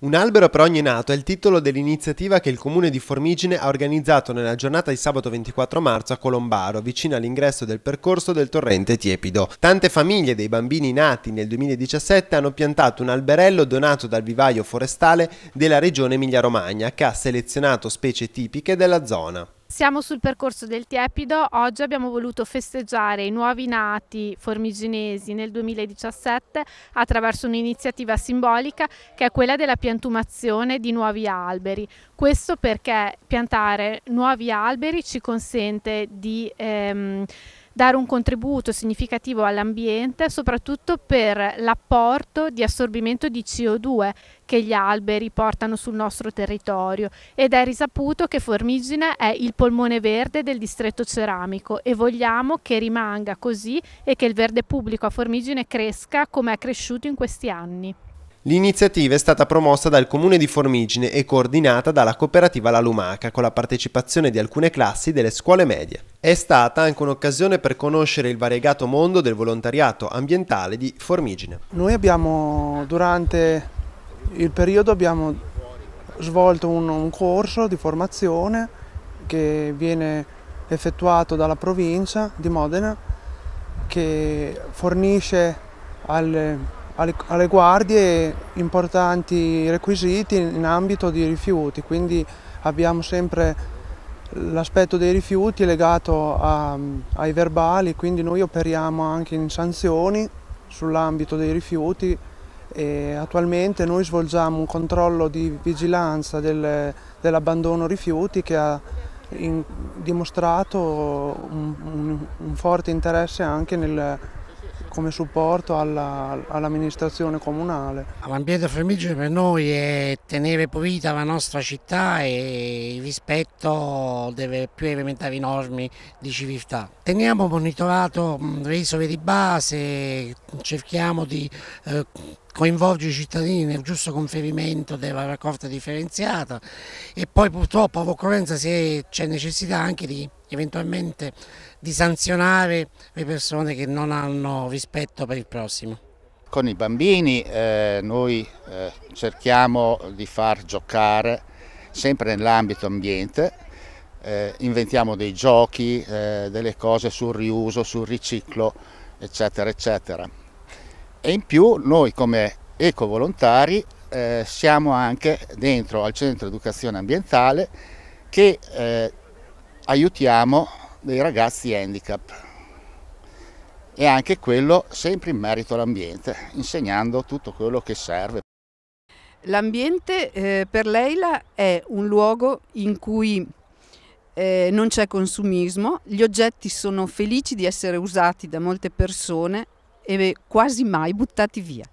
Un albero per ogni nato è il titolo dell'iniziativa che il comune di Formigine ha organizzato nella giornata di sabato 24 marzo a Colombaro, vicino all'ingresso del percorso del torrente Tiepido. Tante famiglie dei bambini nati nel 2017 hanno piantato un alberello donato dal vivaio forestale della regione Emilia-Romagna, che ha selezionato specie tipiche della zona. Siamo sul percorso del Tiepido, oggi abbiamo voluto festeggiare i nuovi nati formiginesi nel 2017 attraverso un'iniziativa simbolica che è quella della piantumazione di nuovi alberi. Questo perché piantare nuovi alberi ci consente di... Ehm, dare un contributo significativo all'ambiente, soprattutto per l'apporto di assorbimento di CO2 che gli alberi portano sul nostro territorio ed è risaputo che Formigine è il polmone verde del distretto ceramico e vogliamo che rimanga così e che il verde pubblico a Formigine cresca come è cresciuto in questi anni. L'iniziativa è stata promossa dal Comune di Formigine e coordinata dalla cooperativa La Lumaca con la partecipazione di alcune classi delle scuole medie. È stata anche un'occasione per conoscere il variegato mondo del volontariato ambientale di Formigine. Noi abbiamo durante il periodo abbiamo svolto un, un corso di formazione che viene effettuato dalla provincia di Modena che fornisce alle alle, alle guardie importanti requisiti in ambito di rifiuti, quindi abbiamo sempre l'aspetto dei rifiuti legato a, ai verbali, quindi noi operiamo anche in sanzioni sull'ambito dei rifiuti e attualmente noi svolgiamo un controllo di vigilanza del, dell'abbandono rifiuti che ha in, dimostrato un, un, un forte interesse anche nel, come supporto alla, all'amministrazione comunale. L'ambiente fiammigeno per noi è tenere pulita la nostra città e il rispetto delle più elementari norme di civiltà. Teniamo monitorato mm, le isole di base, cerchiamo di eh, coinvolgere i cittadini nel giusto conferimento della raccolta differenziata e poi purtroppo all'occorrenza c'è necessità anche di eventualmente di sanzionare le persone che non hanno rispetto per il prossimo. Con i bambini eh, noi eh, cerchiamo di far giocare sempre nell'ambito ambiente, eh, inventiamo dei giochi, eh, delle cose sul riuso, sul riciclo, eccetera, eccetera. E in più noi come ecovolontari eh, siamo anche dentro al centro educazione ambientale che eh, aiutiamo dei ragazzi handicap e anche quello sempre in merito all'ambiente, insegnando tutto quello che serve. L'ambiente eh, per Leila è un luogo in cui eh, non c'è consumismo, gli oggetti sono felici di essere usati da molte persone e quasi mai buttati via.